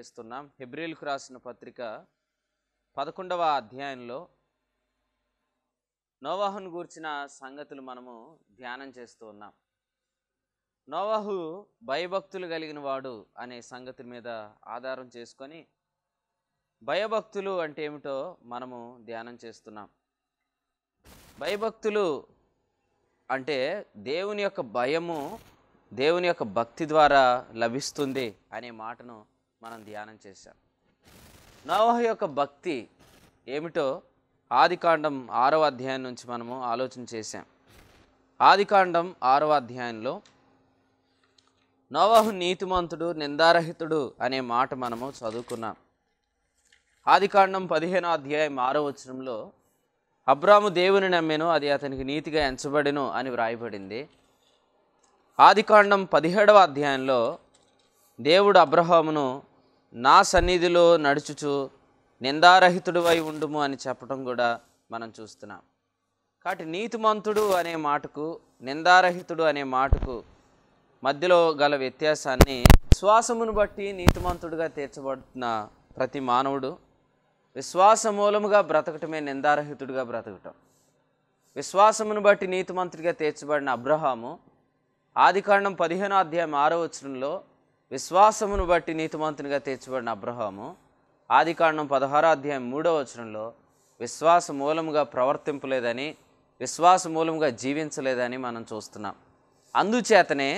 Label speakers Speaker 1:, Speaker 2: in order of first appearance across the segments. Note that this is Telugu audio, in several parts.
Speaker 1: చేస్తున్నాం హెబ్రిల్కు రాసిన పత్రిక పదకొండవ అధ్యాయంలో నోవాహును గూర్చిన సంగతులు మనము ధ్యానం చేస్తూ ఉన్నాం నోవాహు భయభక్తులు కలిగిన వాడు అనే సంగతి మీద ఆధారం చేసుకొని భయభక్తులు అంటే ఏమిటో మనము ధ్యానం చేస్తున్నాం భయభక్తులు అంటే దేవుని యొక్క భయము దేవుని యొక్క భక్తి ద్వారా లభిస్తుంది అనే మాటను మనం ధ్యానం చేశాం నోవహ యొక్క భక్తి ఏమిటో ఆదికాండం ఆరవ అధ్యాయం నుంచి మనము ఆలోచన చేశాం ఆదికాండం ఆరవ అధ్యాయంలో నోవహు నీతిమంతుడు నిందారహితుడు అనే మాట మనము చదువుకున్నాం ఆదికాండం పదిహేనో అధ్యాయం ఆరో వచనంలో అబ్రాము దేవుని నమ్మెను అది అతనికి నీతిగా ఎంచబడెను అని వ్రాయబడింది ఆదికాండం పదిహేడవ అధ్యాయంలో దేవుడు అబ్రహామును నా సన్నిధిలో నడుచుచు నిందారహితుడివై ఉండుము అని చెప్పడం కూడా మనం చూస్తున్నాం కాబట్టి నీతిమంతుడు అనే మాటకు నిందారహితుడు అనే మాటకు మధ్యలో గల వ్యత్యాసాన్ని విశ్వాసమును బట్టి నీతిమంతుడుగా తీర్చబడుతున్న ప్రతి మానవుడు విశ్వాస మూలముగా బ్రతకటమే నిందారహితుడిగా బ్రతకటం విశ్వాసమును బట్టి నీతిమంతుడిగా తీర్చబడిన అబ్రహాము ఆదికాండం పదిహేనో అధ్యాయం ఆరో వచనంలో విశ్వాసమును బట్టి నీతిమంతునిగా తీర్చబడిన అబ్రహాము ఆది కాండం పదహారో అధ్యాయం మూడో వచనంలో విశ్వాస మూలముగా ప్రవర్తింపలేదని విశ్వాస మూలముగా జీవించలేదని మనం చూస్తున్నాం అందుచేతనే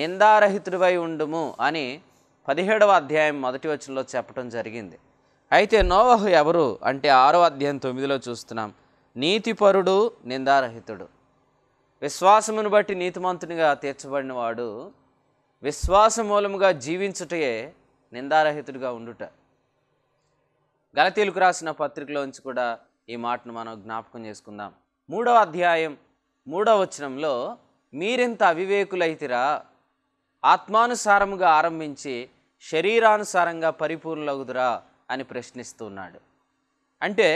Speaker 1: నిందారహితుడివై ఉండుము అని పదిహేడవ అధ్యాయం మొదటి వచనంలో చెప్పడం జరిగింది అయితే నోవహు ఎవరు అంటే ఆరో అధ్యాయం తొమ్మిదిలో చూస్తున్నాం నీతిపరుడు నిందారహితుడు విశ్వాసమును బట్టి నీతిమంతునిగా తీర్చబడినవాడు విశ్వాస మూలముగా జీవించుటయే నిందారహితుడిగా ఉండుట గలతీలకు రాసిన పత్రికలోంచి కూడా ఈ మాటను మనం జ్ఞాపకం చేసుకుందాం మూడవ అధ్యాయం మూడవ వచనంలో మీరింత అవివేకులైతిరా ఆత్మానుసారముగా ఆరంభించి శరీరానుసారంగా పరిపూర్ణలగుదురా అని ప్రశ్నిస్తున్నాడు అంటే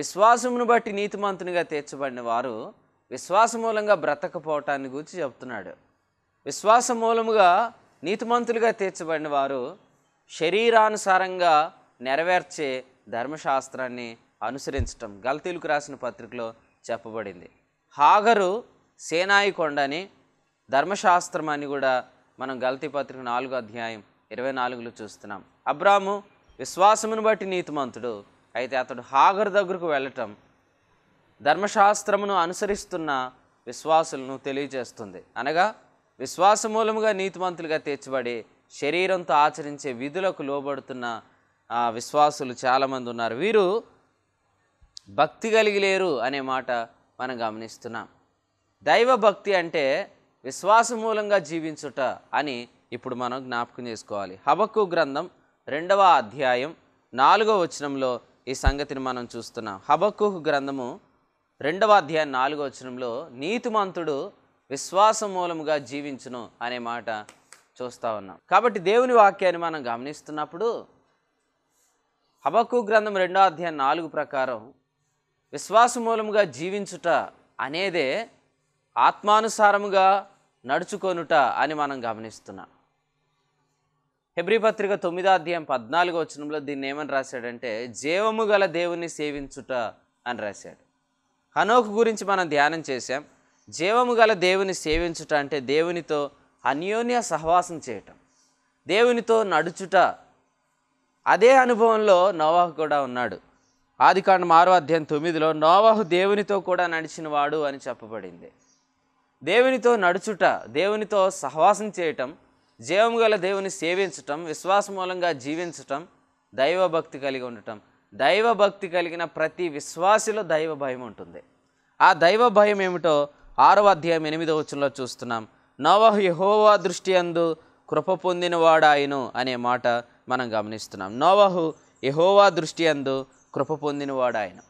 Speaker 1: విశ్వాసమును బట్టి నీతిమంతునిగా తీర్చబడిన వారు విశ్వాసమూలంగా బ్రతకపోవటాన్ని గురించి చెప్తున్నాడు విశ్వాస మూలముగా నీతిమంతులుగా తీర్చబడిన వారు శరీరానుసారంగా నెరవేర్చే ధర్మశాస్త్రాన్ని అనుసరించటం గల్తీలకు రాసిన పత్రికలో చెప్పబడింది హాగరు సేనాయి కొండని ధర్మశాస్త్రం అని కూడా మనం గల్తీ పత్రిక నాలుగో అధ్యాయం ఇరవై నాలుగులో చూస్తున్నాం అబ్రాము విశ్వాసమును బట్టి నీతిమంతుడు అయితే అతడు హాగరు దగ్గరకు వెళ్ళటం ధర్మశాస్త్రమును అనుసరిస్తున్న విశ్వాసులను తెలియజేస్తుంది అనగా మూలముగా నీతిమంతులుగా తీర్చబడి శరీరంతో ఆచరించే విధులకు లోబడుతున్న విశ్వాసులు చాలామంది ఉన్నారు వీరు భక్తి కలిగి లేరు అనే మాట మనం గమనిస్తున్నాం దైవ భక్తి అంటే మూలంగా జీవించుట అని ఇప్పుడు మనం జ్ఞాపకం చేసుకోవాలి హబక్కు గ్రంథం రెండవ అధ్యాయం నాలుగవ వచనంలో ఈ సంగతిని మనం చూస్తున్నాం హబక్కు గ్రంథము రెండవ అధ్యాయం నాలుగవ వచనంలో నీతిమంతుడు విశ్వాసం మూలముగా జీవించును అనే మాట చూస్తూ ఉన్నాం కాబట్టి దేవుని వాక్యాన్ని మనం గమనిస్తున్నప్పుడు హబక్కు గ్రంథం రెండో అధ్యాయం నాలుగు ప్రకారం మూలముగా జీవించుట అనేదే ఆత్మానుసారముగా నడుచుకొనుట అని మనం గమనిస్తున్నాం హెబ్రిపత్రిక తొమ్మిదో అధ్యాయం పద్నాలుగు వచనంలో దీన్ని ఏమని రాశాడంటే జీవము గల దేవుని సేవించుట అని రాశాడు హనోకు గురించి మనం ధ్యానం చేశాం జీవము గల దేవుని సేవించుట అంటే దేవునితో అన్యోన్య సహవాసం చేయటం దేవునితో నడుచుట అదే అనుభవంలో నోవాహు కూడా ఉన్నాడు ఆదికాండం ఆరో అధ్యాయం తొమ్మిదిలో నోవాహు దేవునితో కూడా నడిచినవాడు అని చెప్పబడింది దేవునితో నడుచుట దేవునితో సహవాసం చేయటం జీవము గల దేవుని సేవించటం విశ్వాస మూలంగా జీవించటం దైవభక్తి కలిగి ఉండటం దైవభక్తి కలిగిన ప్రతి విశ్వాసిలో దైవ భయం ఉంటుంది ఆ దైవ భయం ఏమిటో ఆరవ అధ్యాయం ఎనిమిదవ వచనంలో చూస్తున్నాం నోవహు యహోవా దృష్టి అందు కృప పొందినవాడాయను అనే మాట మనం గమనిస్తున్నాం నోవహు యహోవా దృష్టి అందు కృప పొందినవాడాయను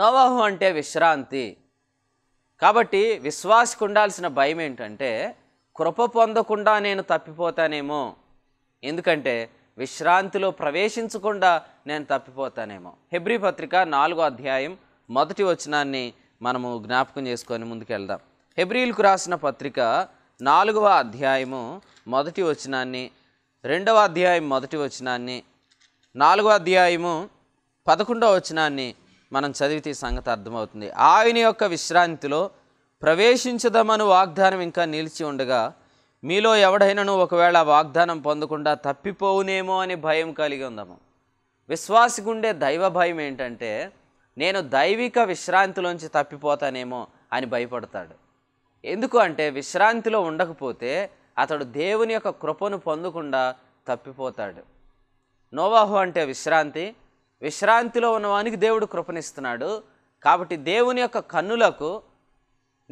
Speaker 1: నోవాహు అంటే విశ్రాంతి కాబట్టి విశ్వాసకు ఉండాల్సిన భయం ఏంటంటే కృప పొందకుండా నేను తప్పిపోతానేమో ఎందుకంటే విశ్రాంతిలో ప్రవేశించకుండా నేను తప్పిపోతానేమో హెబ్రి పత్రిక నాలుగో అధ్యాయం మొదటి వచనాన్ని మనము జ్ఞాపకం చేసుకొని ముందుకెళ్దాం హెబ్రిల్కు రాసిన పత్రిక నాలుగవ అధ్యాయము మొదటి వచనాన్ని రెండవ అధ్యాయం మొదటి వచనాన్ని నాలుగవ అధ్యాయము పదకొండవ వచనాన్ని మనం చదివితే సంగతి అర్థమవుతుంది ఆయన యొక్క విశ్రాంతిలో ప్రవేశించదమను వాగ్దానం ఇంకా నిలిచి ఉండగా మీలో ఎవడైనాను ఒకవేళ వాగ్దానం పొందకుండా తప్పిపోవునేమో అని భయం కలిగి ఉందాము విశ్వాసిగుండే దైవ భయం ఏంటంటే నేను దైవిక విశ్రాంతిలోంచి తప్పిపోతానేమో అని భయపడతాడు ఎందుకు అంటే విశ్రాంతిలో ఉండకపోతే అతడు దేవుని యొక్క కృపను పొందకుండా తప్పిపోతాడు నోవాహు అంటే విశ్రాంతి విశ్రాంతిలో ఉన్నవానికి దేవుడు కృపనిస్తున్నాడు కాబట్టి దేవుని యొక్క కన్నులకు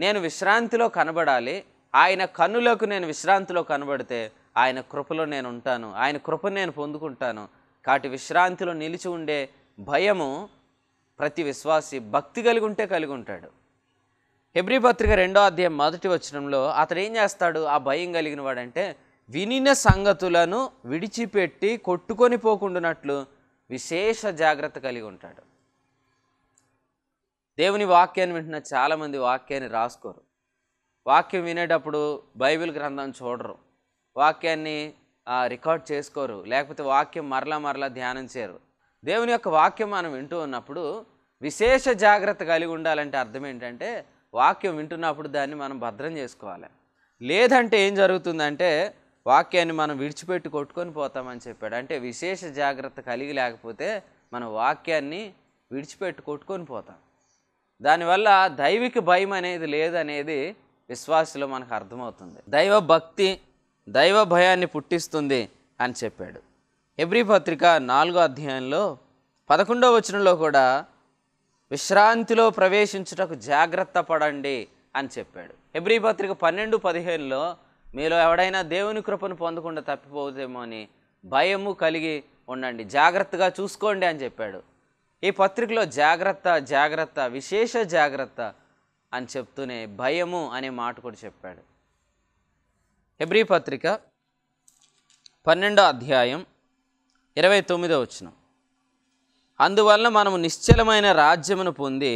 Speaker 1: నేను విశ్రాంతిలో కనబడాలి ఆయన కన్నులకు నేను విశ్రాంతిలో కనబడితే ఆయన కృపలో నేను ఉంటాను ఆయన కృపను నేను పొందుకుంటాను కాబట్టి విశ్రాంతిలో నిలిచి ఉండే భయము ప్రతి విశ్వాసి భక్తి కలిగి ఉంటే కలిగి ఉంటాడు హెబ్రి పత్రిక రెండో అధ్యాయం మొదటి వచనంలో అతడు ఏం చేస్తాడు ఆ భయం కలిగిన వాడంటే వినిన సంగతులను విడిచిపెట్టి కొట్టుకొని పోకుండానట్లు విశేష జాగ్రత్త కలిగి ఉంటాడు దేవుని వాక్యాన్ని వింటున్న చాలామంది వాక్యాన్ని రాసుకోరు వాక్యం వినేటప్పుడు బైబిల్ గ్రంథం చూడరు వాక్యాన్ని రికార్డ్ చేసుకోరు లేకపోతే వాక్యం మరలా మరలా ధ్యానం చేయరు దేవుని యొక్క వాక్యం మనం వింటూ ఉన్నప్పుడు విశేష జాగ్రత్త కలిగి ఉండాలంటే అర్థం ఏంటంటే వాక్యం వింటున్నప్పుడు దాన్ని మనం భద్రం చేసుకోవాలి లేదంటే ఏం జరుగుతుందంటే వాక్యాన్ని మనం విడిచిపెట్టి కొట్టుకొని పోతామని చెప్పాడు అంటే విశేష జాగ్రత్త కలిగి లేకపోతే మన వాక్యాన్ని విడిచిపెట్టి కొట్టుకొని పోతాం దానివల్ల దైవిక భయం అనేది లేదనేది విశ్వాసులో మనకు అర్థమవుతుంది దైవ భక్తి దైవ భయాన్ని పుట్టిస్తుంది అని చెప్పాడు ఎబ్రి పత్రిక నాలుగో అధ్యాయంలో పదకొండో వచనంలో కూడా విశ్రాంతిలో ప్రవేశించుటకు జాగ్రత్త పడండి అని చెప్పాడు ఎబ్రి పత్రిక పన్నెండు పదిహేనులో మీలో ఎవడైనా దేవుని కృపను పొందకుండా తప్పిపోదేమో అని భయము కలిగి ఉండండి జాగ్రత్తగా చూసుకోండి అని చెప్పాడు ఈ పత్రికలో జాగ్రత్త జాగ్రత్త విశేష జాగ్రత్త అని చెప్తూనే భయము అనే మాట కూడా చెప్పాడు ఎబ్రి పత్రిక పన్నెండో అధ్యాయం ఇరవై తొమ్మిదో వచ్చిన అందువలన మనము నిశ్చలమైన రాజ్యమును పొంది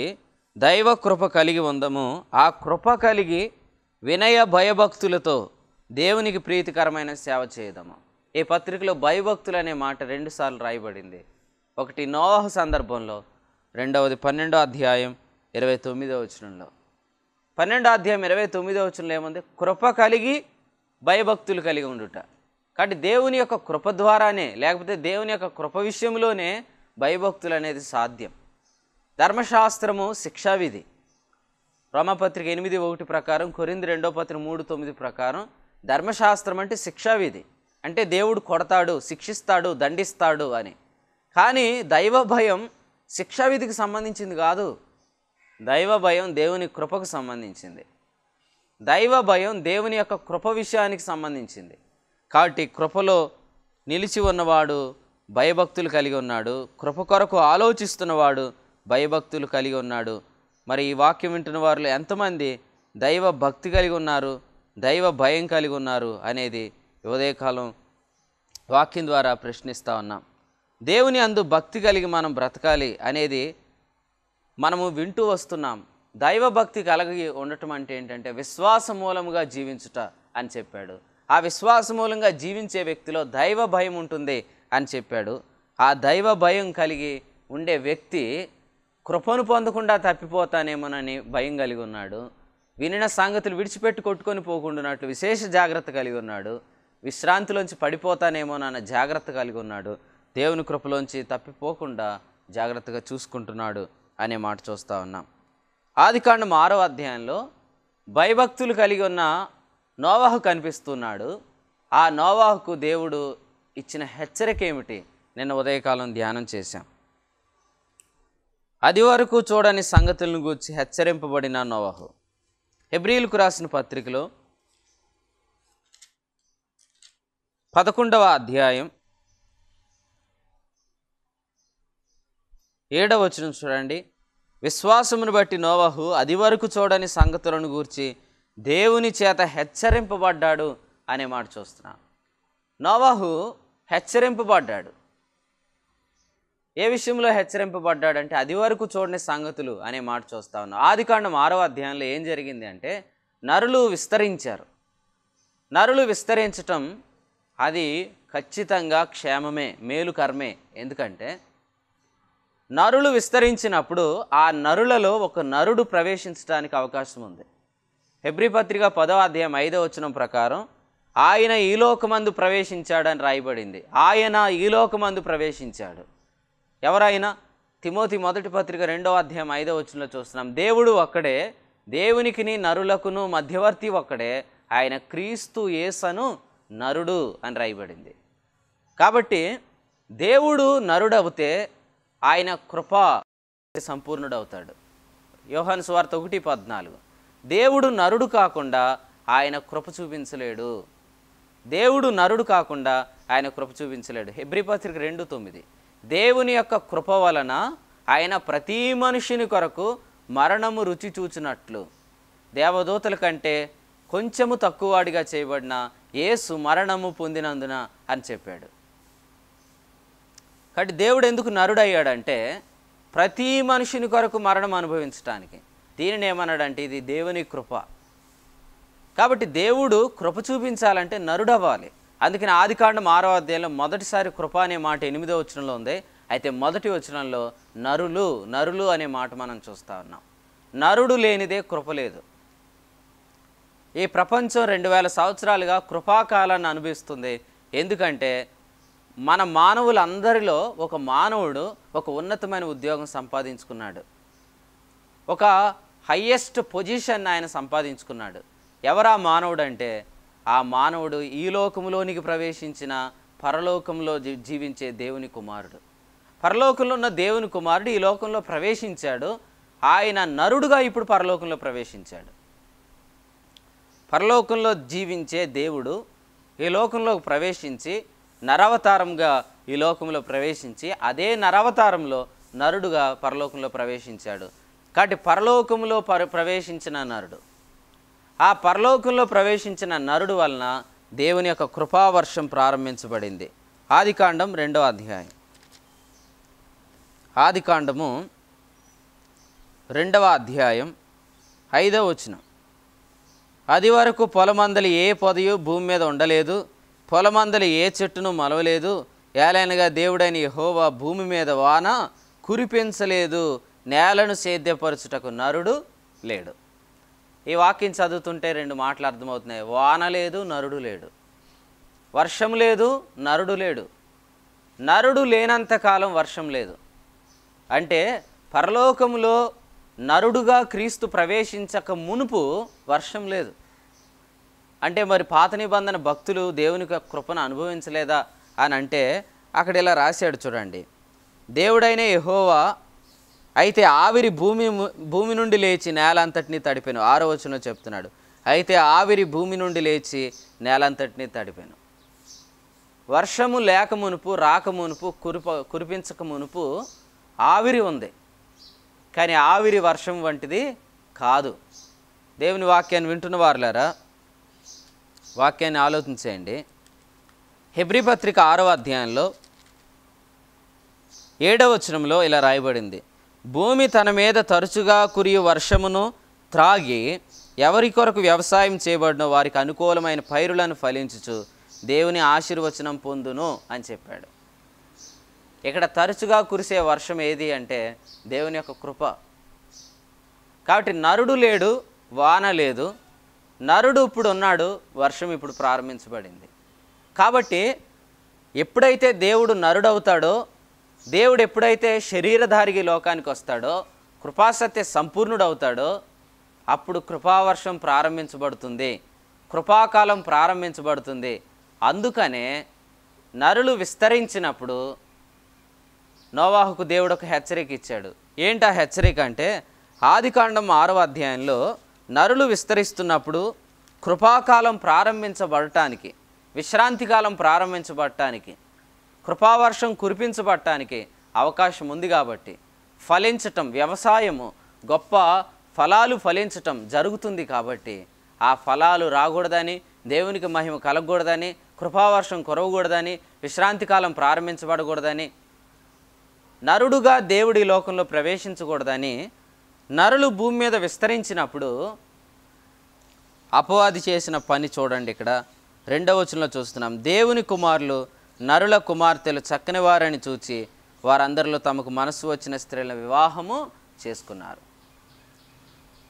Speaker 1: దైవ కృప కలిగి ఉందము ఆ కృప కలిగి వినయ భయభక్తులతో దేవునికి ప్రీతికరమైన సేవ చేయదము ఈ పత్రికలో భయభక్తులు అనే మాట రెండుసార్లు రాయబడింది ఒకటి నోహ సందర్భంలో రెండవది పన్నెండో అధ్యాయం ఇరవై తొమ్మిదో వచనంలో పన్నెండో అధ్యాయం ఇరవై తొమ్మిదో వచనంలో ఏముంది కృప కలిగి భయభక్తులు కలిగి ఉండుట కాబట్టి దేవుని యొక్క కృప ద్వారానే లేకపోతే దేవుని యొక్క కృప విషయంలోనే భయభక్తులు అనేది సాధ్యం ధర్మశాస్త్రము శిక్షావిధి రోమపత్రిక ఎనిమిది ఒకటి ప్రకారం కొరింది రెండో పత్రిక మూడు తొమ్మిది ప్రకారం ధర్మశాస్త్రం అంటే శిక్షావిధి అంటే దేవుడు కొడతాడు శిక్షిస్తాడు దండిస్తాడు అని కానీ దైవ భయం శిక్షావిధికి సంబంధించింది కాదు దైవ భయం దేవుని కృపకు సంబంధించింది దైవ భయం దేవుని యొక్క కృప విషయానికి సంబంధించింది కాబట్టి కృపలో నిలిచి ఉన్నవాడు భయభక్తులు కలిగి ఉన్నాడు కృప కొరకు ఆలోచిస్తున్నవాడు భయభక్తులు కలిగి ఉన్నాడు మరి ఈ వాక్యం వింటున్న వారిలో ఎంతమంది దైవ భక్తి కలిగి ఉన్నారు దైవ భయం కలిగి ఉన్నారు అనేది ఉదయకాలం వాక్యం ద్వారా ప్రశ్నిస్తూ ఉన్నాం దేవుని అందు భక్తి కలిగి మనం బ్రతకాలి అనేది మనము వింటూ వస్తున్నాం దైవభక్తి కలిగి ఉండటం అంటే ఏంటంటే విశ్వాస మూలముగా జీవించుట అని చెప్పాడు ఆ విశ్వాసం మూలంగా జీవించే వ్యక్తిలో దైవ భయం ఉంటుంది అని చెప్పాడు ఆ దైవ భయం కలిగి ఉండే వ్యక్తి కృపను పొందకుండా తప్పిపోతానేమోనని భయం కలిగి ఉన్నాడు వినిన సంగతులు విడిచిపెట్టి కొట్టుకొని పోకుండా విశేష జాగ్రత్త కలిగి ఉన్నాడు విశ్రాంతిలోంచి పడిపోతానేమోనన్న జాగ్రత్త కలిగి ఉన్నాడు దేవుని కృపలోంచి తప్పిపోకుండా జాగ్రత్తగా చూసుకుంటున్నాడు అనే మాట చూస్తూ ఉన్నాం ఆదికాండం ఆరో అధ్యాయంలో భయభక్తులు కలిగి ఉన్న నోవాహు కనిపిస్తున్నాడు ఆ నోవాహుకు దేవుడు ఇచ్చిన హెచ్చరిక ఏమిటి నిన్న ఉదయకాలం ధ్యానం చేశాం అది వరకు చూడని సంగతులను గూర్చి హెచ్చరింపబడిన నోవాహు హెబ్రిల్కు రాసిన పత్రికలో పదకొండవ అధ్యాయం ఏడవ వచ్చిన చూడండి విశ్వాసమును బట్టి నోవాహు అది వరకు చూడని సంగతులను గూర్చి దేవుని చేత హెచ్చరింపబడ్డాడు అనే మాట చూస్తున్నాం నోవాహు హెచ్చరింపబడ్డాడు ఏ విషయంలో హెచ్చరింపబడ్డాడంటే అది వరకు చూడని సంగతులు అనే మాట చూస్తా ఉన్నాం ఆదికాండం ఆరో అధ్యాయంలో ఏం జరిగింది అంటే నరులు విస్తరించారు నరులు విస్తరించటం అది ఖచ్చితంగా క్షేమమే మేలుకర్మే ఎందుకంటే నరులు విస్తరించినప్పుడు ఆ నరులలో ఒక నరుడు ప్రవేశించడానికి అవకాశం ఉంది హెబ్రి పత్రిక పదో అధ్యాయం ఐదో వచనం ప్రకారం ఆయన ఈ లోకమందు ప్రవేశించాడని రాయబడింది ఆయన ఈ లోకమందు ప్రవేశించాడు ఎవరైనా తిమోతి మొదటి పత్రిక రెండో అధ్యాయం ఐదో వచనంలో చూస్తున్నాం దేవుడు ఒక్కడే దేవునికిని నరులకును మధ్యవర్తి ఒక్కడే ఆయన క్రీస్తు యేసను నరుడు అని రాయబడింది కాబట్టి దేవుడు నరుడవుతే ఆయన కృప సంపూర్ణుడవుతాడు యోహన్ స్వార్త ఒకటి పద్నాలుగు దేవుడు నరుడు కాకుండా ఆయన కృప చూపించలేడు దేవుడు నరుడు కాకుండా ఆయన కృప చూపించలేడు హెబ్రిపత్రిక రెండు తొమ్మిది దేవుని యొక్క కృప వలన ఆయన ప్రతి మనుషుని కొరకు మరణము రుచి చూచినట్లు దేవదూతల కంటే కొంచెము తక్కువవాడిగా చేయబడిన యేసు మరణము పొందినందున అని చెప్పాడు కాబట్టి దేవుడు ఎందుకు నరుడయ్యాడంటే ప్రతి మనుషుని కొరకు మరణం అనుభవించడానికి దీనిని ఏమన్నాడంటే ఇది దేవుని కృప కాబట్టి దేవుడు కృప చూపించాలంటే నరుడవ్వాలి అందుకని ఆదికాండం ఆరో అధ్యాయంలో మొదటిసారి కృప అనే మాట ఎనిమిదో వచనంలో ఉంది అయితే మొదటి వచనంలో నరులు నరులు అనే మాట మనం చూస్తూ ఉన్నాం నరుడు లేనిదే కృప లేదు ఈ ప్రపంచం రెండు వేల సంవత్సరాలుగా కృపాకాలాన్ని అనుభవిస్తుంది ఎందుకంటే మన మానవులందరిలో ఒక మానవుడు ఒక ఉన్నతమైన ఉద్యోగం సంపాదించుకున్నాడు ఒక హయ్యెస్ట్ పొజిషన్ ఆయన సంపాదించుకున్నాడు ఎవరా మానవుడు అంటే ఆ మానవుడు ఈ లోకంలోనికి ప్రవేశించిన పరలోకంలో జీవించే దేవుని కుమారుడు పరలోకంలో ఉన్న దేవుని కుమారుడు ఈ లోకంలో ప్రవేశించాడు ఆయన నరుడుగా ఇప్పుడు పరలోకంలో ప్రవేశించాడు పరలోకంలో జీవించే దేవుడు ఈ లోకంలో ప్రవేశించి నరవతారంగా ఈ లోకంలో ప్రవేశించి అదే నరవతారంలో నరుడుగా పరలోకంలో ప్రవేశించాడు కాబట్టి పరలోకంలో పర ప్రవేశించిన నరుడు ఆ పరలోకంలో ప్రవేశించిన నరుడు వలన దేవుని యొక్క కృపావర్షం ప్రారంభించబడింది ఆదికాండం రెండవ అధ్యాయం ఆదికాండము రెండవ అధ్యాయం ఐదవ వచనం అది వరకు పొలమందలి ఏ పొదయు భూమి మీద ఉండలేదు పొలమందలి ఏ చెట్టును మలవలేదు ఏలైనగా దేవుడైన యహోవా భూమి మీద వాన కురిపించలేదు నేలను సేద్యపరచుటకు నరుడు లేడు ఈ వాక్యం చదువుతుంటే రెండు మాటలు అర్థమవుతున్నాయి వాన లేదు నరుడు లేడు వర్షం లేదు నరుడు లేడు నరుడు లేనంతకాలం వర్షం లేదు అంటే పరలోకంలో నరుడుగా క్రీస్తు ప్రవేశించక మునుపు వర్షం లేదు అంటే మరి పాత నిబంధన భక్తులు దేవుని కృపను అనుభవించలేదా అని అంటే అక్కడ ఇలా రాశాడు చూడండి దేవుడైన యహోవా అయితే ఆవిరి భూమి భూమి నుండి లేచి నేలంతటిని తడిపాను ఆరో వచ్చిన చెప్తున్నాడు అయితే ఆవిరి భూమి నుండి లేచి నేలంతటిని తడిపాను వర్షము లేక మునుపు రాక మునుపు కురిప కురిపించక మునుపు ఆవిరి ఉంది కానీ ఆవిరి వర్షం వంటిది కాదు దేవుని వాక్యాన్ని వింటున్న వారులారా వాక్యాన్ని ఆలోచించేయండి హెబ్రి పత్రిక ఆరవ అధ్యాయంలో ఏడవ వచనంలో ఇలా రాయబడింది భూమి తన మీద తరచుగా కురియు వర్షమును త్రాగి ఎవరి కొరకు వ్యవసాయం చేయబడిన వారికి అనుకూలమైన పైరులను ఫలించుచు దేవుని ఆశీర్వచనం పొందును అని చెప్పాడు ఇక్కడ తరచుగా కురిసే వర్షం ఏది అంటే దేవుని యొక్క కృప కాబట్టి నరుడు లేడు వాన లేదు నరుడు ఇప్పుడు ఉన్నాడు వర్షం ఇప్పుడు ప్రారంభించబడింది కాబట్టి ఎప్పుడైతే దేవుడు నరుడవుతాడో దేవుడు ఎప్పుడైతే శరీరధారికి లోకానికి వస్తాడో కృపాసత్య సంపూర్ణుడవుతాడో అప్పుడు కృపావర్షం ప్రారంభించబడుతుంది కృపాకాలం ప్రారంభించబడుతుంది అందుకనే నరులు విస్తరించినప్పుడు నోవాహుకు దేవుడు ఒక హెచ్చరిక ఇచ్చాడు ఏంటి ఆ హెచ్చరిక అంటే ఆదికాండం ఆరవ అధ్యాయంలో నరులు విస్తరిస్తున్నప్పుడు కృపాకాలం ప్రారంభించబడటానికి విశ్రాంతి కాలం ప్రారంభించబడటానికి కృపావర్షం కురిపించబట్టానికి అవకాశం ఉంది కాబట్టి ఫలించటం వ్యవసాయము గొప్ప ఫలాలు ఫలించటం జరుగుతుంది కాబట్టి ఆ ఫలాలు రాకూడదని దేవునికి మహిమ కలగకూడదని కృపావర్షం కురవకూడదని విశ్రాంతి కాలం ప్రారంభించబడకూడదని నరుడుగా దేవుడి లోకంలో ప్రవేశించకూడదని నరులు భూమి మీద విస్తరించినప్పుడు అపవాది చేసిన పని చూడండి ఇక్కడ రెండవ వచనంలో చూస్తున్నాం దేవుని కుమారులు నరుల కుమార్తెలు చక్కనివారని చూచి వారందరిలో తమకు మనసు వచ్చిన స్త్రీల వివాహము చేసుకున్నారు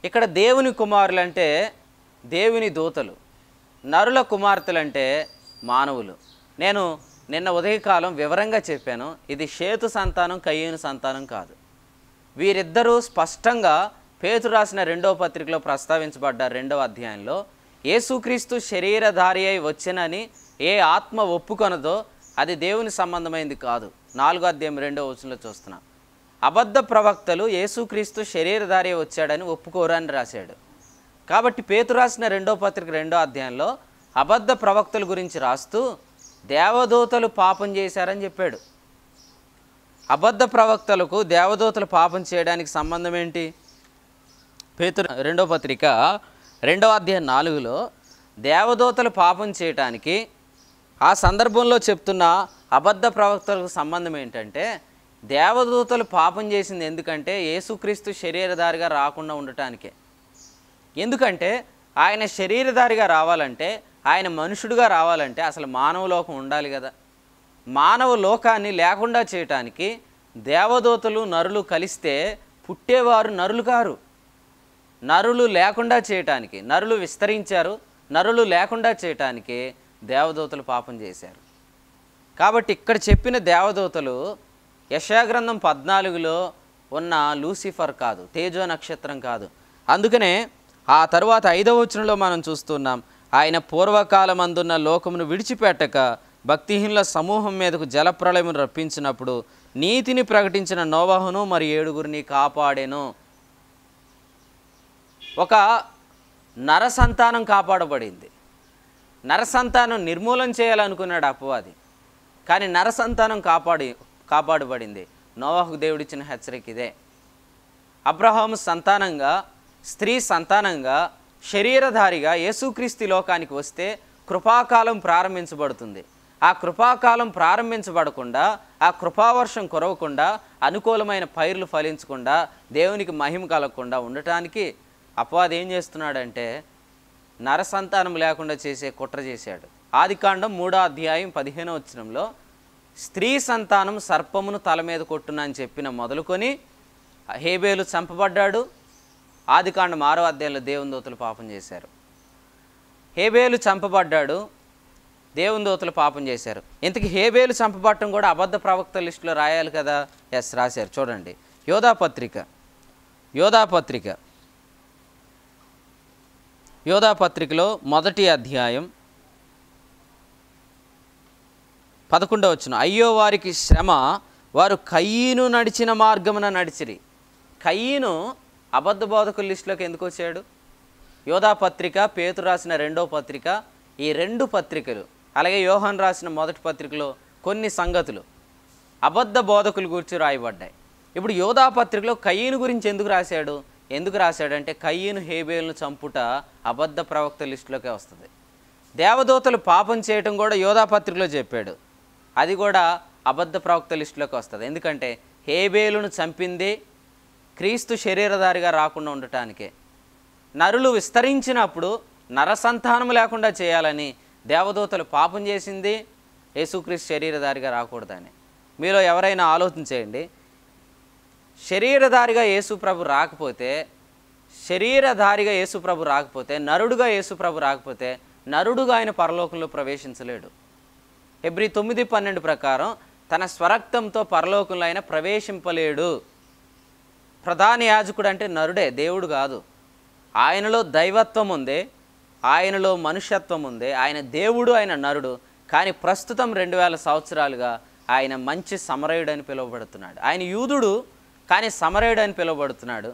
Speaker 1: ఇక్కడ దేవుని కుమారులు అంటే దేవుని దూతలు నరుల కుమార్తెలు అంటే మానవులు నేను నిన్న ఉదయకాలం వివరంగా చెప్పాను ఇది షేతు సంతానం కయ్యూని సంతానం కాదు వీరిద్దరూ స్పష్టంగా పేతు రాసిన రెండవ పత్రికలో ప్రస్తావించబడ్డారు రెండవ అధ్యాయంలో ఏసుక్రీస్తు శరీరధారి అయి వచ్చినని ఏ ఆత్మ ఒప్పుకొనదో అది దేవుని సంబంధమైంది కాదు నాలుగో అధ్యాయం రెండో వచనంలో చూస్తున్నాం అబద్ధ ప్రవక్తలు యేసుక్రీస్తు శరీరధారి వచ్చాడని ఒప్పుకోరని రాశాడు కాబట్టి పేతు రాసిన రెండో పత్రిక రెండో అధ్యాయంలో అబద్ధ ప్రవక్తల గురించి రాస్తూ దేవదూతలు పాపం చేశారని చెప్పాడు అబద్ధ ప్రవక్తలకు దేవదూతలు పాపం చేయడానికి సంబంధం ఏంటి పేతు రెండో పత్రిక రెండో అధ్యాయం నాలుగులో దేవదూతలు పాపం చేయటానికి ఆ సందర్భంలో చెప్తున్న అబద్ధ ప్రవక్తలకు సంబంధం ఏంటంటే దేవదూతలు పాపం చేసింది ఎందుకంటే యేసుక్రీస్తు శరీరధారిగా రాకుండా ఉండటానికే ఎందుకంటే ఆయన శరీరధారిగా రావాలంటే ఆయన మనుషుడుగా రావాలంటే అసలు మానవ లోకం ఉండాలి కదా మానవ లోకాన్ని లేకుండా చేయటానికి దేవదూతలు నరులు కలిస్తే పుట్టేవారు నరులు కారు నరులు లేకుండా చేయటానికి నరులు విస్తరించారు నరులు లేకుండా చేయటానికి దేవదూతలు పాపం చేశారు కాబట్టి ఇక్కడ చెప్పిన దేవదూతలు యశాగ్రంథం పద్నాలుగులో ఉన్న లూసిఫర్ కాదు తేజో నక్షత్రం కాదు అందుకనే ఆ తర్వాత ఐదవ వచనంలో మనం చూస్తున్నాం ఆయన పూర్వకాలం అందున్న లోకమును విడిచిపెట్టక భక్తిహీనుల సమూహం మీదకు జలప్రళయం రప్పించినప్పుడు నీతిని ప్రకటించిన నోవహును మరి ఏడుగురిని కాపాడేను ఒక నరసంతానం కాపాడబడింది నరసంతానం నిర్మూలన చేయాలనుకున్నాడు అపవాది కానీ నరసంతానం కాపాడి కాపాడబడింది నోవాహుకు దేవుడిచ్చిన హెచ్చరిక ఇదే అబ్రహాం సంతానంగా స్త్రీ సంతానంగా శరీరధారిగా యేసుక్రీస్తు లోకానికి వస్తే కృపాకాలం ప్రారంభించబడుతుంది ఆ కృపాకాలం ప్రారంభించబడకుండా ఆ కృపావర్షం కురవకుండా అనుకూలమైన పైర్లు ఫలించకుండా దేవునికి మహిమ కలగకుండా ఉండటానికి అపవాదేం ఏం చేస్తున్నాడంటే నరసంతానం లేకుండా చేసే కుట్ర చేశాడు ఆదికాండం మూడో అధ్యాయం పదిహేనో వచ్చినంలో స్త్రీ సంతానం సర్పమును తల మీద కొట్టున అని చెప్పిన మొదలుకొని హేబేలు చంపబడ్డాడు ఆదికాండం ఆరో అధ్యాయంలో దేవుని పాపం చేశారు హేబేలు చంపబడ్డాడు దేవుని పాపం చేశారు ఇంతకీ హేబేలు చంపబడటం కూడా అబద్ధ ప్రవక్త లిస్టులో రాయాలి కదా ఎస్ రాశారు చూడండి యోధాపత్రిక యోధాపత్రిక యోధాపత్రికలో మొదటి అధ్యాయం పదకొండవ వచ్చిన అయ్యో వారికి శ్రమ వారు కయ్యను నడిచిన మార్గమున నడిచిరి కయ్యను అబద్ధ బోధకుల లిస్టులోకి ఎందుకు వచ్చాడు యోధా పత్రిక పేతు రాసిన రెండో పత్రిక ఈ రెండు పత్రికలు అలాగే యోహన్ రాసిన మొదటి పత్రికలో కొన్ని సంగతులు అబద్ధ బోధకులు గురించి రాయబడ్డాయి ఇప్పుడు యోధా పత్రికలో కయ్యను గురించి ఎందుకు రాశాడు ఎందుకు రాశాడంటే కయ్యను హేబేలను చంపుట అబద్ధ ప్రవక్త లిస్టులోకే వస్తుంది దేవదూతలు పాపం చేయటం కూడా యోధాపత్రికలో చెప్పాడు అది కూడా అబద్ధ ప్రవక్త లిస్టులోకి వస్తుంది ఎందుకంటే హేబేలును చంపింది క్రీస్తు శరీరధారిగా రాకుండా ఉండటానికే నరులు విస్తరించినప్పుడు నరసంతానం లేకుండా చేయాలని దేవదూతలు పాపం చేసింది యేసుక్రీస్తు శరీరధారిగా రాకూడదని మీలో ఎవరైనా ఆలోచన చేయండి శరీరధారిగా యేసుప్రభు రాకపోతే శరీరధారిగా యేసుప్రభు రాకపోతే నరుడుగా యేసుప్రభు రాకపోతే నరుడుగా ఆయన పరలోకంలో ప్రవేశించలేడు ఎబ్రి తొమ్మిది పన్నెండు ప్రకారం తన స్వరక్తంతో పరలోకంలో ఆయన ప్రవేశింపలేడు ప్రధాన యాజకుడు అంటే నరుడే దేవుడు కాదు ఆయనలో దైవత్వం ఉంది ఆయనలో మనుష్యత్వం ఉంది ఆయన దేవుడు ఆయన నరుడు కానీ ప్రస్తుతం రెండు వేల సంవత్సరాలుగా ఆయన మంచి సమరయుడని పిలువబడుతున్నాడు ఆయన యూదుడు కానీ సమరయుడు అని పిలువబడుతున్నాడు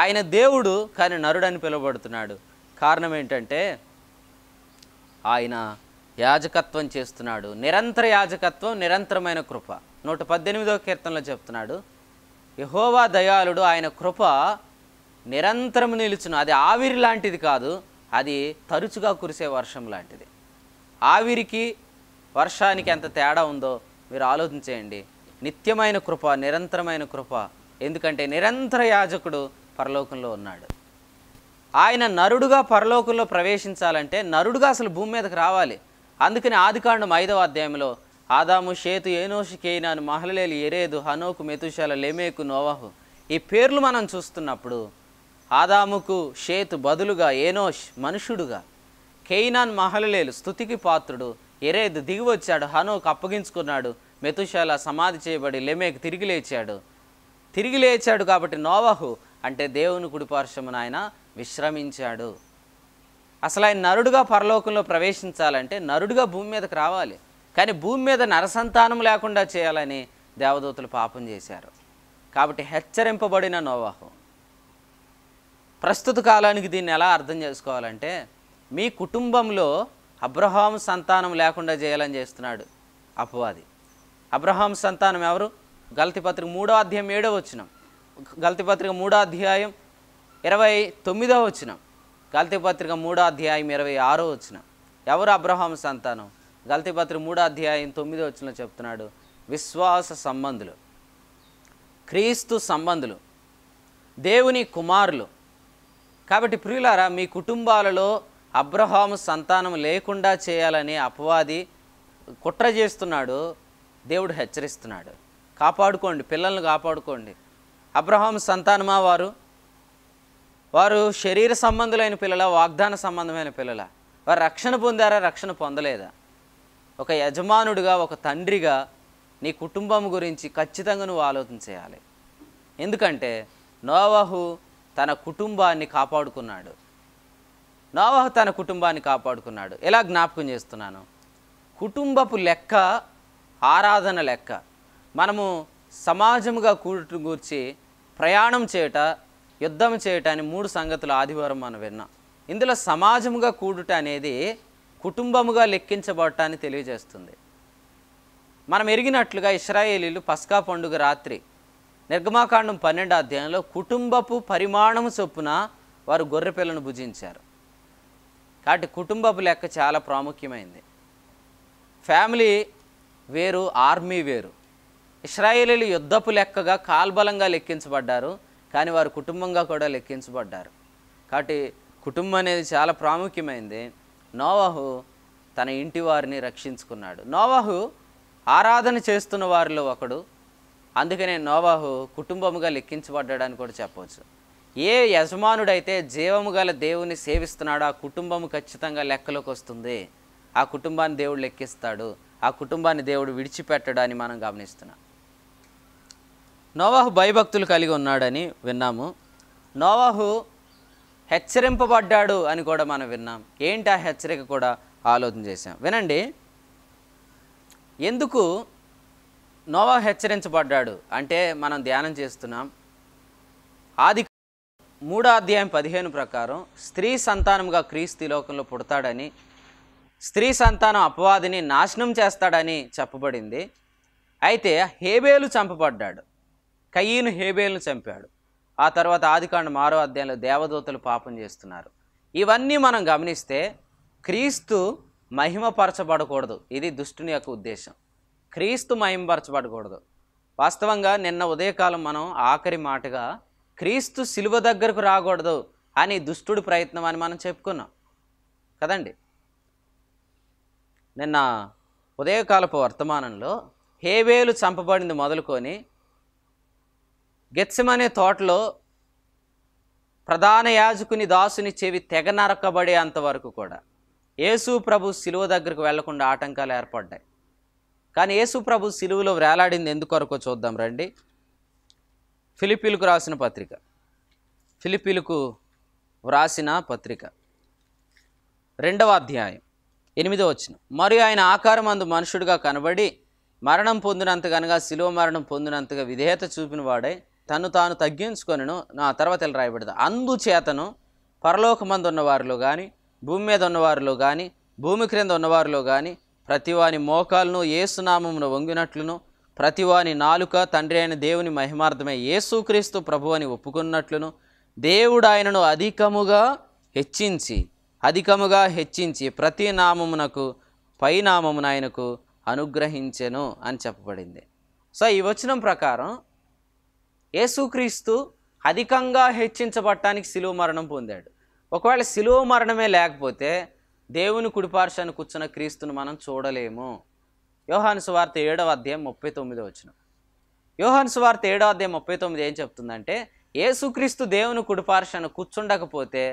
Speaker 1: ఆయన దేవుడు కానీ నరుడు అని పిలువబడుతున్నాడు కారణం ఏంటంటే ఆయన యాజకత్వం చేస్తున్నాడు నిరంతర యాజకత్వం నిరంతరమైన కృప నూట పద్దెనిమిదో కీర్తనలో చెప్తున్నాడు యహోవా దయాళుడు ఆయన కృప నిరంతరం నిలుచును అది ఆవిరి లాంటిది కాదు అది తరచుగా కురిసే వర్షం లాంటిది ఆవిరికి వర్షానికి ఎంత తేడా ఉందో మీరు ఆలోచించేయండి నిత్యమైన కృప నిరంతరమైన కృప ఎందుకంటే నిరంతర యాజకుడు పరలోకంలో ఉన్నాడు ఆయన నరుడుగా పరలోకంలో ప్రవేశించాలంటే నరుడుగా అసలు భూమి మీదకి రావాలి అందుకని ఆదికాండం ఐదవ అధ్యాయంలో ఆదాము షేతు ఏనోషి కేయినాను మహలలేలు ఎరేదు హనోకు మెతుశాల లెమేకు నోవాహు ఈ పేర్లు మనం చూస్తున్నప్పుడు ఆదాముకు షేతు బదులుగా ఏనోష్ మనుషుడుగా కేయినాన్ మహలలేలు స్థుతికి పాత్రుడు ఎరేదు దిగివచ్చాడు హనోకు అప్పగించుకున్నాడు మెతుశాల సమాధి చేయబడి లెమేకు తిరిగి లేచాడు తిరిగి లేచాడు కాబట్టి నోవహు అంటే దేవుని కుడిపార్శ్వమున ఆయన విశ్రమించాడు అసలు ఆయన నరుడుగా పరలోకంలో ప్రవేశించాలంటే నరుడుగా భూమి మీదకి రావాలి కానీ భూమి మీద నరసంతానం లేకుండా చేయాలని దేవదూతలు పాపం చేశారు కాబట్టి హెచ్చరింపబడిన నోవాహు ప్రస్తుత కాలానికి దీన్ని ఎలా అర్థం చేసుకోవాలంటే మీ కుటుంబంలో అబ్రహాం సంతానం లేకుండా చేయాలని చేస్తున్నాడు అపవాది అబ్రహాం సంతానం ఎవరు గల్తి పత్రిక మూడో అధ్యాయం ఏడో వచ్చిన గల్తి పత్రిక మూడో అధ్యాయం ఇరవై తొమ్మిదో వచ్చిన గల్తి పత్రిక మూడో అధ్యాయం ఇరవై ఆరో వచ్చిన ఎవరు అబ్రహాం సంతానం గల్తి పత్రిక మూడో అధ్యాయం తొమ్మిదో వచ్చిన చెప్తున్నాడు విశ్వాస సంబంధులు క్రీస్తు సంబంధులు దేవుని కుమారులు కాబట్టి ప్రియులారా మీ కుటుంబాలలో అబ్రహాము సంతానం లేకుండా చేయాలని అపవాది కుట్ర చేస్తున్నాడు దేవుడు హెచ్చరిస్తున్నాడు కాపాడుకోండి పిల్లల్ని కాపాడుకోండి అబ్రహాం సంతానమా వారు వారు శరీర సంబంధులైన పిల్లల వాగ్దాన సంబంధమైన పిల్లల వారు రక్షణ పొందారా రక్షణ పొందలేదా ఒక యజమానుడిగా ఒక తండ్రిగా నీ కుటుంబం గురించి ఖచ్చితంగా నువ్వు ఆలోచన చేయాలి ఎందుకంటే నోవాహు తన కుటుంబాన్ని కాపాడుకున్నాడు నోవాహు తన కుటుంబాన్ని కాపాడుకున్నాడు ఎలా జ్ఞాపకం చేస్తున్నాను కుటుంబపు లెక్క ఆరాధన లెక్క మనము సమాజముగా కూర్చి గూర్చి ప్రయాణం చేయట యుద్ధం చేయట అని మూడు సంగతులు ఆదివారం మనం విన్నాం ఇందులో సమాజముగా కూడుట అనేది కుటుంబముగా లెక్కించబడటాన్ని తెలియజేస్తుంది మనం ఎరిగినట్లుగా ఇస్రాయేలీలు పస్కా పండుగ రాత్రి నిర్గమాకాండం పన్నెండు అధ్యాయంలో కుటుంబపు పరిమాణము చొప్పున వారు గొర్రెపిల్లను భుజించారు కాబట్టి కుటుంబపు లెక్క చాలా ప్రాముఖ్యమైంది ఫ్యామిలీ వేరు ఆర్మీ వేరు ఇస్రాయేలీలు యుద్ధపు లెక్కగా కాల్బలంగా లెక్కించబడ్డారు కానీ వారు కుటుంబంగా కూడా లెక్కించబడ్డారు కాబట్టి కుటుంబం అనేది చాలా ప్రాముఖ్యమైంది నోవాహు తన ఇంటి వారిని రక్షించుకున్నాడు నోవాహు ఆరాధన చేస్తున్న వారిలో ఒకడు అందుకనే నోవాహు కుటుంబముగా లెక్కించబడ్డాడని కూడా చెప్పవచ్చు ఏ యజమానుడైతే జీవము గల దేవుని సేవిస్తున్నాడో ఆ కుటుంబము ఖచ్చితంగా లెక్కలోకి వస్తుంది ఆ కుటుంబాన్ని దేవుడు లెక్కిస్తాడు ఆ కుటుంబాన్ని దేవుడు విడిచిపెట్టడాన్ని మనం గమనిస్తున్నాం నోవాహు భయభక్తులు కలిగి ఉన్నాడని విన్నాము నోవాహు హెచ్చరింపబడ్డాడు అని కూడా మనం విన్నాం ఏంటి ఆ హెచ్చరిక కూడా ఆలోచన చేశాం వినండి ఎందుకు నోవా హెచ్చరించబడ్డాడు అంటే మనం ధ్యానం చేస్తున్నాం ఆది మూడో అధ్యాయం పదిహేను ప్రకారం స్త్రీ సంతానంగా క్రీస్తు లోకంలో పుడతాడని స్త్రీ సంతానం అపవాదిని నాశనం చేస్తాడని చెప్పబడింది అయితే హేబేలు చంపబడ్డాడు కయ్యను హేబేలను చంపాడు ఆ తర్వాత ఆదికాండం మారో అధ్యాయంలో దేవదూతలు పాపం చేస్తున్నారు ఇవన్నీ మనం గమనిస్తే క్రీస్తు మహిమపరచబడకూడదు ఇది దుష్టుని యొక్క ఉద్దేశం క్రీస్తు మహిమపరచబడకూడదు వాస్తవంగా నిన్న ఉదయకాలం మనం ఆఖరి మాటగా క్రీస్తు శిలువ దగ్గరకు రాకూడదు అని దుష్టుడు ప్రయత్నం అని మనం చెప్పుకున్నాం కదండి నిన్న ఉదయకాలపు వర్తమానంలో హేవేలు చంపబడింది మొదలుకొని గెత్సమనే తోటలో ప్రధాన యాజకుని దాసుని చెవి తెగ నరకబడే అంతవరకు కూడా యేసు ప్రభు సిలువ దగ్గరకు వెళ్లకుండా ఆటంకాలు ఏర్పడ్డాయి కానీ యేసు ప్రభు సిలువలో వేలాడింది ఎందుకొరకో చూద్దాం రండి ఫిలిపీలకు రాసిన పత్రిక ఫిలిపీలకు వ్రాసిన పత్రిక రెండవ అధ్యాయం ఎనిమిదో వచ్చిన మరియు ఆయన ఆకారం అందు మనుషుడిగా కనబడి మరణం పొందినంతగనగా సిలువ మరణం పొందినంతగా విధేయత చూపినవాడే తను తాను తగ్గించుకొనను నా తర్వాత ఇలా రాయబడదు అందుచేతను పరలోకమందు ఉన్నవారిలో కానీ భూమి మీద ఉన్నవారిలో కానీ భూమి క్రింద ఉన్నవారిలో కానీ ప్రతివాని మోకాలను ఏసునామమును వంగినట్లును ప్రతివాని నాలుక తండ్రి అయిన దేవుని మహిమార్థమై ఏసుక్రీస్తు ప్రభు అని ఒప్పుకున్నట్లును దేవుడు ఆయనను అధికముగా హెచ్చించి అధికముగా హెచ్చించి ప్రతి నామమునకు పైనామమున ఆయనకు అనుగ్రహించెను అని చెప్పబడింది సో ఈ వచనం ప్రకారం యేసుక్రీస్తు అధికంగా హెచ్చించబడటానికి శిలువ మరణం పొందాడు ఒకవేళ శిలువ మరణమే లేకపోతే దేవుని కుడిపార్శాన్ని కూర్చున్న క్రీస్తును మనం చూడలేము యోహాను సువార్త ఏడవ అధ్యాయం ముప్పై తొమ్మిది వచ్చిన యోహాను సువార్త ఏడవ అధ్యాయం ముప్పై తొమ్మిది ఏం చెప్తుందంటే యేసుక్రీస్తు దేవుని కుడిపార్శాన్ని కూర్చుండకపోతే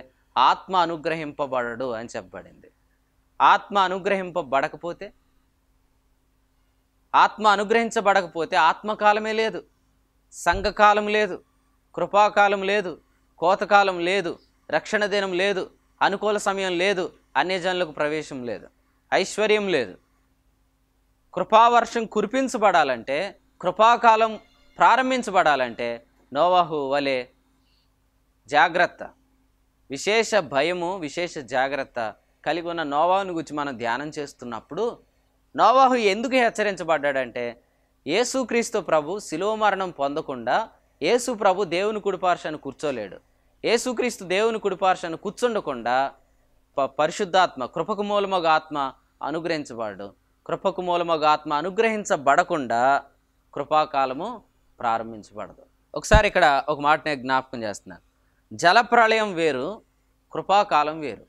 Speaker 1: ఆత్మ అనుగ్రహింపబడడు అని చెప్పబడింది ఆత్మ అనుగ్రహింపబడకపోతే ఆత్మ అనుగ్రహించబడకపోతే ఆత్మకాలమే లేదు సంఘకాలం లేదు కృపాకాలం లేదు కోతకాలం లేదు రక్షణ దినం లేదు అనుకూల సమయం లేదు అన్య జనులకు ప్రవేశం లేదు ఐశ్వర్యం లేదు కృపావర్షం కురిపించబడాలంటే కృపాకాలం ప్రారంభించబడాలంటే నోవాహు వలె జాగ్రత్త విశేష భయము విశేష జాగ్రత్త కలిగి ఉన్న నోవాహుని గురించి మనం ధ్యానం చేస్తున్నప్పుడు నోవాహు ఎందుకు హెచ్చరించబడ్డాడంటే ఏసుక్రీస్తు ప్రభు శిలువ మరణం పొందకుండా యేసు ప్రభు దేవుని కుడిపార్శను కూర్చోలేడు ఏసుక్రీస్తు దేవుని కుడిపార్శను కూర్చుండకుండా ప పరిశుద్ధాత్మ కృపకు మూలమగ ఆత్మ అనుగ్రహించబడు కృపకు మూలమగ ఆత్మ అనుగ్రహించబడకుండా కృపాకాలము ప్రారంభించబడదు ఒకసారి ఇక్కడ ఒక మాట నేను జ్ఞాపకం చేస్తున్నాను జలప్రళయం వేరు కృపాకాలం వేరు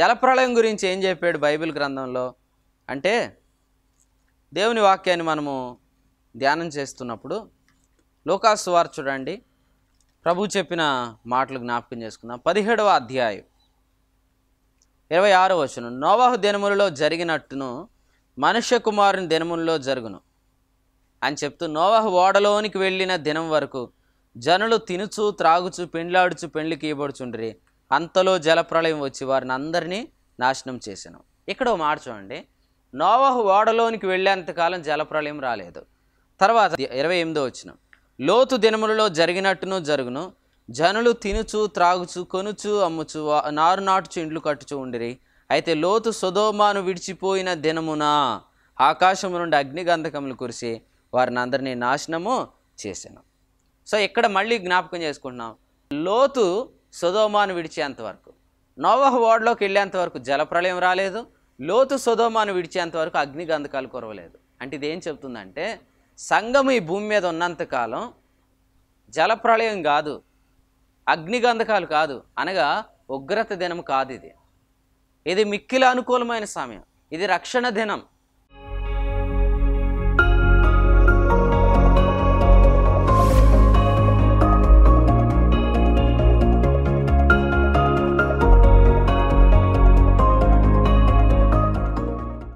Speaker 1: జలప్రళయం గురించి ఏం చెప్పాడు బైబిల్ గ్రంథంలో అంటే దేవుని వాక్యాన్ని మనము ధ్యానం చేస్తున్నప్పుడు లోకాసు వారు చూడండి ప్రభు చెప్పిన మాటలు జ్ఞాపకం చేసుకుందాం పదిహేడవ అధ్యాయం ఇరవై ఆరో వచ్చును నోవాహు దినములలో జరిగినట్టును మనుష్య కుమారుని దినములలో జరుగును అని చెప్తూ నోవాహు ఓడలోనికి వెళ్ళిన దినం వరకు జనులు తినుచు త్రాగుచు పెండ్లాడుచు పెండ్లికి ఇవ్వబడుచుండ్రి అంతలో జలప్రళయం వచ్చి వారిని అందరినీ నాశనం చేశాను ఇక్కడ మాట చూడండి నోవహు ఓడలోనికి వెళ్ళేంతకాలం జలప్రళయం రాలేదు తర్వాత ఇరవై ఎనిమిదో వచ్చిన లోతు దినములలో జరిగినట్టును జరుగును జనులు తినుచు త్రాగుచు కొనుచు అమ్ముచు నారు నాటుచు ఇండ్లు కట్టుచు ఉండిరి అయితే లోతు సుధోమాను విడిచిపోయిన దినమున ఆకాశము నుండి అగ్నిగంధకములు కురిసి వారిని అందరినీ నాశనము చేశాను సో ఇక్కడ మళ్ళీ జ్ఞాపకం చేసుకుంటున్నాం లోతు సుధోమాను విడిచేంతవరకు వరకు నోవహ ఓడలోకి వెళ్ళేంతవరకు జలప్రళయం రాలేదు లోతు సుధోమాను విడిచేంత వరకు అగ్నిగంధకాలు కురవలేదు అంటే ఇదేం చెబుతుందంటే సంఘం ఈ భూమి మీద ఉన్నంతకాలం జలప్రళయం కాదు అగ్నిగంధకాలు కాదు అనగా ఉగ్రత దినం కాదు ఇది ఇది మిక్కిల అనుకూలమైన సమయం ఇది రక్షణ దినం